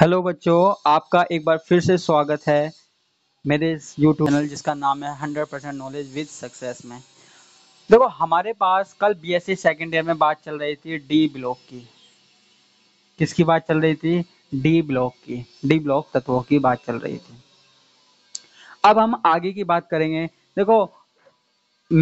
Hello बच्चों आपका एक बार फिर से स्वागत है मेरे इस यूट्यूब चैनल जिसका नाम है hundred percent knowledge with success में देखो हमारे पास कल बीएससी सेकंड ईयर में बात चल रही थी डी ब्लॉक की किसकी बात चल रही थी डी ब्लॉक की डी ब्लॉक तत्वों की बात चल रही थी अब हम आगे की बात करेंगे देखो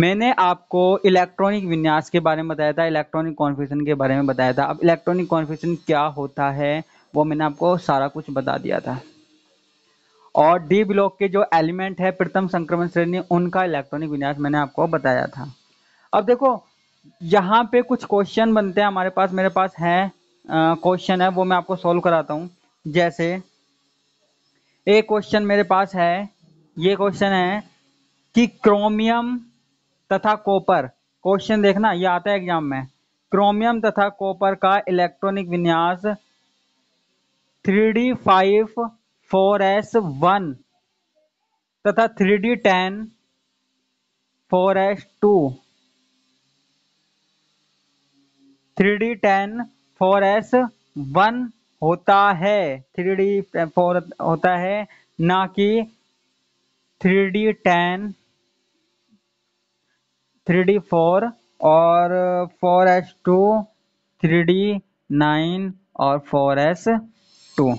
मैंने आपको इलेक्ट्रॉनिक विन्यास के बारे में बताया था इलेक्ट्रॉनिक कॉन्फ्यूजन के बारे में बताया था अब इलेक्ट्रॉनिक कॉन्फ्यूजन क्या होता है वो मैंने आपको सारा कुछ बता दिया था और डी ब्लॉक के जो एलिमेंट है प्रथम संक्रमण श्रेणी उनका इलेक्ट्रॉनिक विन्यास मैंने आपको बताया था अब देखो यहाँ पे कुछ क्वेश्चन बनते हैं हमारे पास मेरे पास है क्वेश्चन है वो मैं आपको सॉल्व कराता हूँ जैसे एक क्वेश्चन मेरे पास है ये क्वेश्चन है कि क्रोमियम तथा कॉपर क्वेश्चन देखना ये आता है एग्जाम में क्रोमियम तथा कॉपर का इलेक्ट्रॉनिक विन्यास three d five four s one तथा three d ten four s two three d ten four s one होता है थ्री डी फोर होता है ना कि three d ten three d four और four s two three d nine और four s तो। two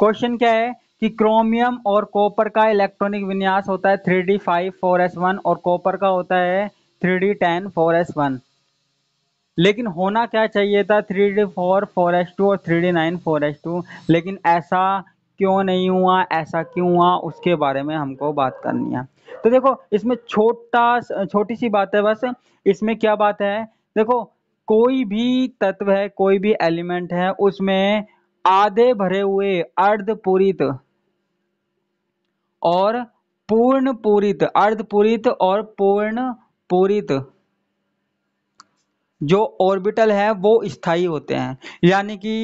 क्वेश्चन क्या है कि क्रोमियम और कॉपर का इलेक्ट्रॉनिक विन्यास होता है three d five four s one और कॉपर का होता है three d ten four s one लेकिन होना क्या चाहिए था three d four four s two और three d nine four s two लेकिन ऐसा क्यों नहीं हुआ ऐसा क्यों हुआ उसके बारे में हमको बात करनी है तो देखो इसमें छोटा छोटी सी बात है बस इसमें क्या बात है देखो कोई भी तत्व है कोई भी एलिमेंट है उसमें आधे भरे हुए अर्ध पूरित और पूर्ण पूरित अर्ध पूरित और पूर्ण पूरित जो ऑर्बिटल है वो स्थायी होते हैं यानी कि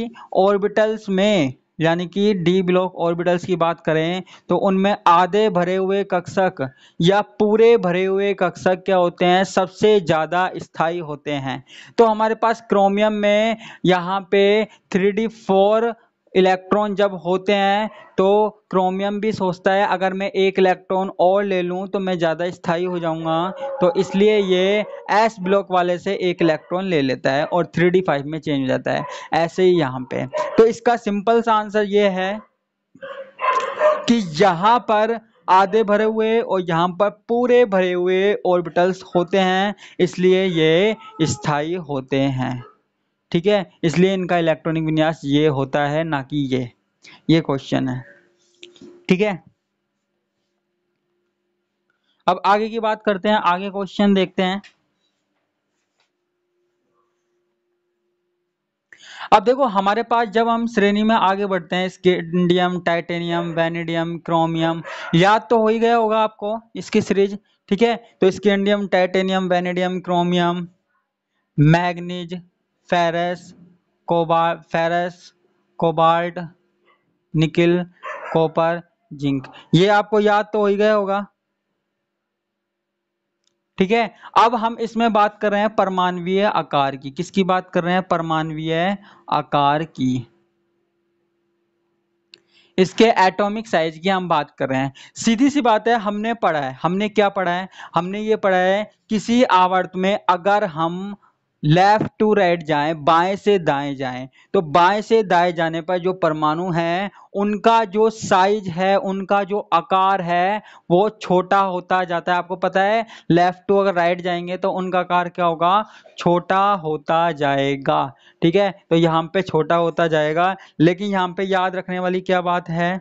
ऑर्बिटल्स में यानी कि डी ब्लॉक ऑर्बिटल्स की बात करें तो उनमें आधे भरे हुए कक्षक या पूरे भरे हुए कक्षक क्या होते हैं सबसे ज़्यादा स्थाई होते हैं तो हमारे पास क्रोमियम में यहाँ पे थ्री डी फोर इलेक्ट्रॉन जब होते हैं तो क्रोमियम भी सोचता है अगर मैं एक इलेक्ट्रॉन और ले लूँ तो मैं ज़्यादा स्थाई हो जाऊँगा तो इसलिए ये एस ब्लॉक वाले से एक इलेक्ट्रॉन ले लेता है और थ्री डी फाइव में चेंज हो जाता है ऐसे ही यहाँ पे तो इसका सिंपल सा आंसर ये है कि यहाँ पर आधे भरे हुए और यहाँ पर पूरे भरे हुए ऑर्बिटल्स होते हैं इसलिए ये स्थाई होते हैं ठीक है इसलिए इनका इलेक्ट्रॉनिक विन्यास ये होता है ना कि ये ये क्वेश्चन है ठीक है अब आगे की बात करते हैं आगे क्वेश्चन देखते हैं अब देखो हमारे पास जब हम श्रेणी में आगे बढ़ते हैं स्केडियम टाइटेनियम वेनेडियम क्रोमियम याद तो हो ही गया होगा आपको इसकी सीरीज ठीक है तो scandium titanium vanadium chromium manganese ferrous cobalt ferrous cobalt nickel copper zinc ये आपको याद तो हो ही गया होगा ठीक है अब हम इसमें बात कर रहे हैं परमाणवीय आकार की किसकी बात कर रहे हैं परमाणवीय आकार की इसके एटॉमिक साइज की हम बात कर रहे हैं सीधी सी बात है हमने पढ़ा है हमने क्या पढ़ा है हमने ये पढ़ा है किसी आवर्त में अगर हम लेफ़्ट टू राइट जाएं बाएं से दाएं जाएं तो बाएं से दाएं जाने पर जो परमाणु हैं उनका जो साइज है उनका जो आकार है वो छोटा होता जाता है आपको पता है लेफ़्ट टू अगर राइट जाएंगे तो उनका आकार क्या होगा छोटा होता जाएगा ठीक है तो यहाँ पे छोटा होता जाएगा लेकिन यहाँ पे याद रखने वाली क्या बात है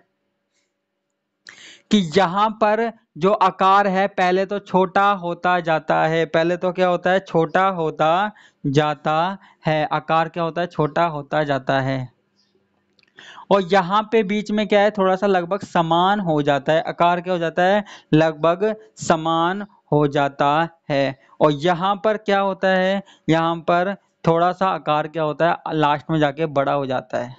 कि यहाँ पर जो आकार है पहले तो छोटा होता जाता है पहले तो क्या होता है छोटा होता जाता है आकार क्या होता है छोटा होता जाता है और यहाँ पे बीच में क्या है थोड़ा सा लगभग समान हो जाता है आकार क्या हो जाता है लगभग समान हो जाता है और यहाँ पर क्या होता है यहाँ पर थोड़ा सा आकार क्या होता है लास्ट में जाके बड़ा हो जाता है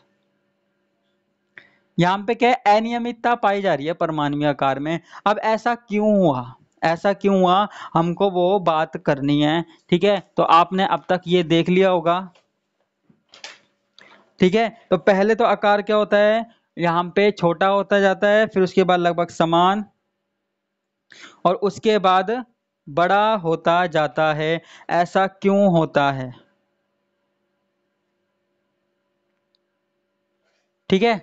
यहाँ पे क्या है अनियमितता पाई जा रही है परमाणवीय आकार में अब ऐसा क्यों हुआ ऐसा क्यों हुआ हमको वो बात करनी है ठीक है तो आपने अब तक ये देख लिया होगा ठीक है तो पहले तो आकार क्या होता है यहाँ पे छोटा होता जाता है फिर उसके बाद लगभग समान और उसके बाद बड़ा होता जाता है ऐसा क्यों होता है ठीक है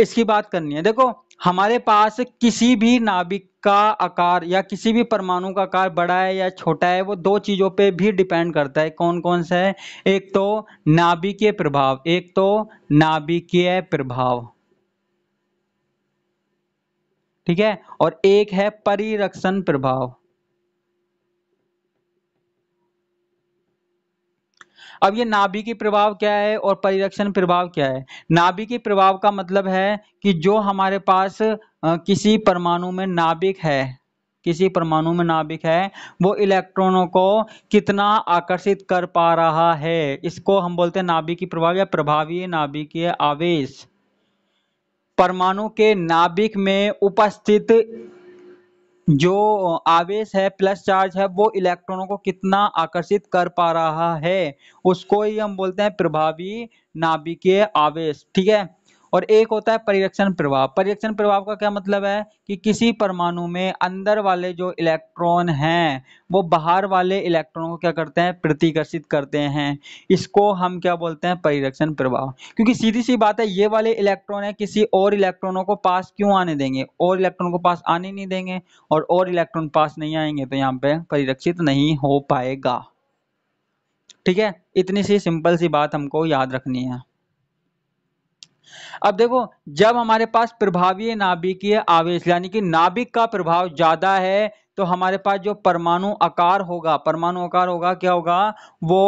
इसकी बात करनी है देखो हमारे पास किसी भी नाभिक का आकार या किसी भी परमाणु का आकार बड़ा है या छोटा है वो दो चीज़ों पे भी डिपेंड करता है कौन कौन सा है एक तो नाभिकीय प्रभाव एक तो नाभिकीय प्रभाव ठीक है और एक है परिरक्षण प्रभाव अब ये के प्रभाव क्या है और परिरक्षण प्रभाव क्या है के प्रभाव का मतलब है कि जो हमारे पास किसी परमाणु में नाभिक है किसी परमाणु में नाभिक है वो इलेक्ट्रॉनों को कितना आकर्षित कर पा रहा है इसको हम बोलते हैं की प्रभाव या प्रभावी नाभिकीय आवेश परमाणु के नाभिक में उपस्थित जो आवेश है प्लस चार्ज है वो इलेक्ट्रॉनों को कितना आकर्षित कर पा रहा है उसको ही हम बोलते हैं प्रभावी नाभिकीय आवेश ठीक है और एक होता है परिरक्षण प्रभाव परिरक्षण प्रभाव का क्या मतलब है कि किसी परमाणु में अंदर वाले जो इलेक्ट्रॉन हैं वो बाहर वाले इलेक्ट्रॉन को क्या करते हैं प्रतिकर्षित करते हैं इसको हम क्या बोलते हैं परिरक्षण प्रभाव क्योंकि सीधी सी बात है ये वाले इलेक्ट्रॉन है किसी और इलेक्ट्रॉनों को पास क्यों आने देंगे और इलेक्ट्रॉन को पास आने नहीं देंगे और और इलेक्ट्रॉन पास नहीं आएंगे तो यहाँ पे परिरक्षित नहीं हो पाएगा ठीक है इतनी सी सिंपल सी बात हमको याद रखनी है अब देखो जब हमारे पास प्रभावी नाभिकीय आवेश यानी कि नाभिक का प्रभाव ज्यादा है तो हमारे पास जो परमाणु आकार होगा परमाणु आकार होगा क्या होगा वो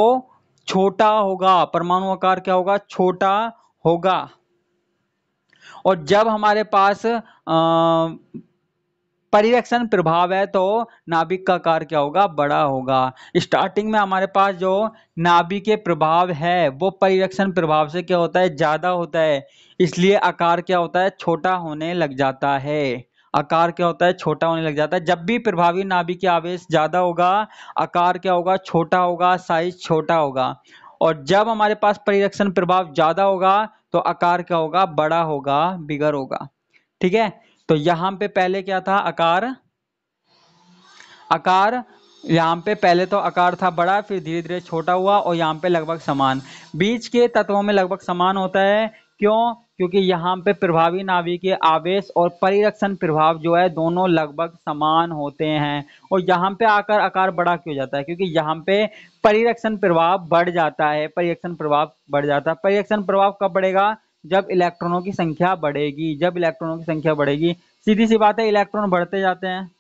छोटा होगा परमाणु आकार क्या होगा छोटा होगा और जब हमारे पास आ, परिवेक्षण प्रभाव है तो नाभिक का आकार क्या होगा बड़ा होगा स्टार्टिंग में हमारे पास जो नाभिक के प्रभाव है वो परिवेक्षण प्रभाव से क्या होता है ज़्यादा होता है इसलिए आकार क्या होता है छोटा होने लग जाता है आकार क्या होता है छोटा होने लग जाता है जब भी प्रभावी नाभिक के आवेश ज़्यादा होगा आकार क्या होगा छोटा होगा साइज छोटा होगा और जब हमारे पास परिरक्षण प्रभाव ज़्यादा होगा तो आकार क्या होगा बड़ा होगा बिगर होगा ठीक है तो यहां पे पहले क्या था आकार आकार यहाँ पे पहले तो आकार था बड़ा फिर धीरे धीरे छोटा हुआ और यहाँ पे लगभग समान बीच के तत्वों में लगभग समान होता है क्यों क्योंकि यहाँ पे प्रभावी नाभिकीय आवेश और परिरक्षण प्रभाव जो है दोनों लगभग समान होते हैं और यहाँ पे आकर आकार बड़ा क्यों जाता है क्योंकि यहाँ पे परिरक्षण प्रभाव बढ़ जाता है परिरक्षण प्रभाव बढ़ जाता है परिरक्षण प्रभाव कब बढ़ेगा जब इलेक्ट्रॉनों की संख्या बढ़ेगी जब इलेक्ट्रॉनों की संख्या बढ़ेगी सीधी सी बात है इलेक्ट्रॉन बढ़ते जाते हैं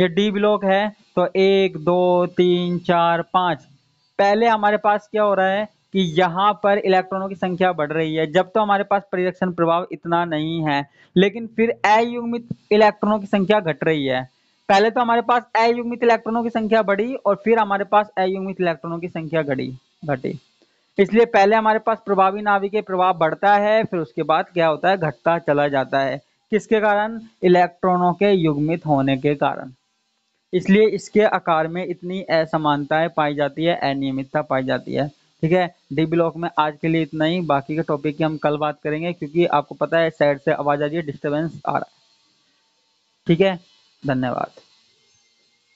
ये डी ब्लॉक है तो एक दो तीन चार पांच पहले हमारे पास क्या हो रहा है कि यहाँ पर इलेक्ट्रॉनों की संख्या बढ़ रही है जब तो हमारे पास परिरक्षण प्रभाव इतना नहीं है लेकिन फिर अयुग्मित इलेक्ट्रॉनों की संख्या घट रही है पहले तो हमारे पास अयुग्मित इलेक्ट्रॉनों की संख्या बढ़ी और फिर हमारे पास अयुग्मित इलेक्ट्रॉनों की संख्या घटी घटी इसलिए पहले हमारे पास प्रभावी नाभिक प्रभाव बढ़ता है फिर उसके बाद क्या होता है घटता चला जाता है किसके कारण इलेक्ट्रॉनों के युग्मित होने के कारण इसलिए इसके आकार में इतनी असमानताएं पाई जाती है अनियमितता पाई जाती है ठीक है डी ब्लॉक में आज के लिए इतना ही बाकी के टॉपिक की हम कल बात करेंगे क्योंकि आपको पता है साइड से आवाज़ आ रही है डिस्टर्बेंस आ रहा है ठीक है धन्यवाद